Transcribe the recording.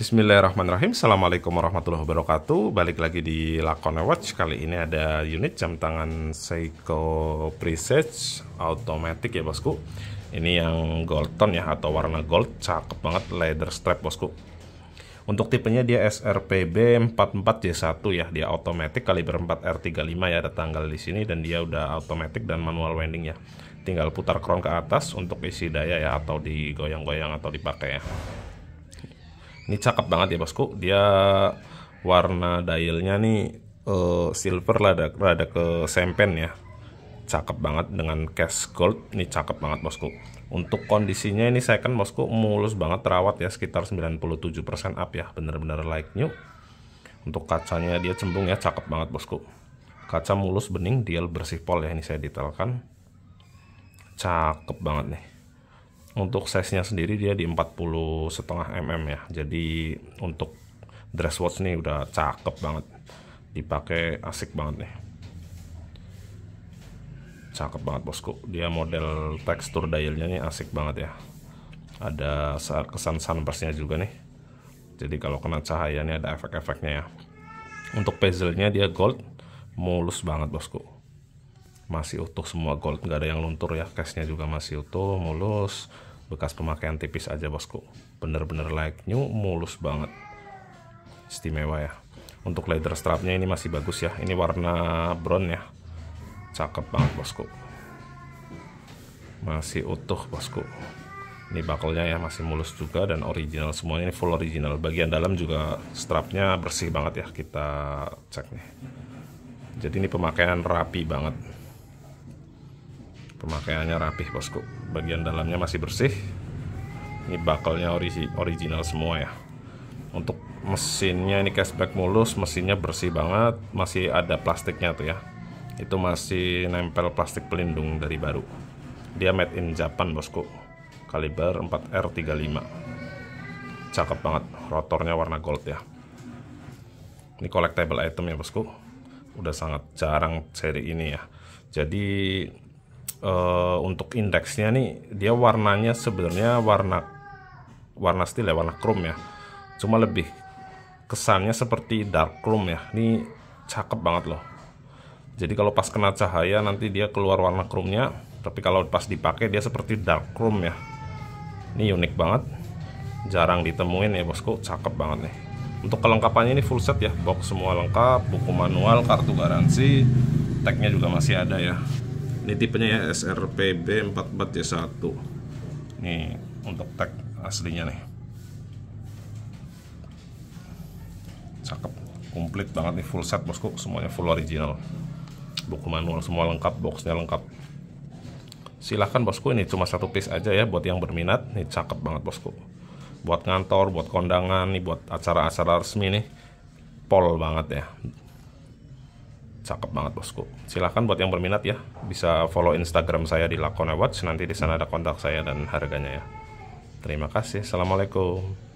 Bismillahirrahmanirrahim. Assalamualaikum warahmatullahi wabarakatuh. Balik lagi di Lakone Watch. Kali ini ada unit jam tangan Seiko Presage Automatic ya bosku. Ini yang gold tone ya atau warna gold. Cakep banget leather strap bosku. Untuk tipenya dia SRPB 44J1 ya. Dia automatic kaliber 4R35 ya. Ada tanggal di sini dan dia udah automatic dan manual winding ya. Tinggal putar crown ke atas untuk isi daya ya atau digoyang-goyang atau dipakai ya. Ini cakep banget ya bosku. Dia warna dialnya nih uh, silver lah, ada rada ke sempen ya. Cakep banget dengan cash gold. Ini cakep banget bosku. Untuk kondisinya ini saya kan bosku mulus banget terawat ya sekitar 97% up ya. Bener-bener like new. Untuk kacanya dia cembung ya, cakep banget bosku. Kaca mulus bening, dial bersih pol ya ini saya detailkan. Cakep banget nih untuk size-nya sendiri dia di 40 setengah mm ya. Jadi untuk dress watch ini udah cakep banget. Dipakai asik banget nih. Cakep banget bosku. Dia model tekstur dialnya nih asik banget ya. Ada kesan sunburstnya juga nih. Jadi kalau kena cahayanya ada efek-efeknya ya. Untuk bezelnya dia gold, mulus banget bosku masih utuh semua gold nggak ada yang luntur ya nya juga masih utuh mulus bekas pemakaian tipis aja bosku bener-bener like new mulus banget istimewa ya untuk leather strapnya ini masih bagus ya ini warna brown ya cakep banget bosku masih utuh bosku ini bakelnya ya masih mulus juga dan original semuanya ini full original bagian dalam juga strapnya bersih banget ya kita cek nih jadi ini pemakaian rapi banget pemakaiannya rapih bosku bagian dalamnya masih bersih ini bakalnya ori original semua ya untuk mesinnya ini cashback mulus mesinnya bersih banget masih ada plastiknya tuh ya itu masih nempel plastik pelindung dari baru dia made in Japan bosku kaliber 4R35 cakep banget rotornya warna gold ya ini collectable item ya bosku udah sangat jarang seri ini ya jadi uh, untuk indeksnya nih dia warnanya sebenarnya warna warna steel ya warna chrome ya cuma lebih kesannya seperti dark chrome ya ini cakep banget loh jadi kalau pas kena cahaya nanti dia keluar warna chrome nya tapi kalau pas dipakai dia seperti dark chrome ya ini unik banget jarang ditemuin ya bosku cakep banget nih untuk kelengkapannya ini full set ya box semua lengkap buku manual kartu garansi tagnya juga masih ada ya ini tipenya ya SRPB 44J1 ya, nih untuk tag aslinya nih cakep komplit banget nih full set bosku semuanya full original buku manual semua lengkap boxnya lengkap silahkan bosku ini cuma satu piece aja ya buat yang berminat nih cakep banget bosku buat ngantor buat kondangan nih buat acara-acara resmi nih pol banget ya cakep banget bosku silahkan buat yang berminat ya bisa follow instagram saya di lakona watch nanti di sana ada kontak saya dan harganya ya terima kasih assalamualaikum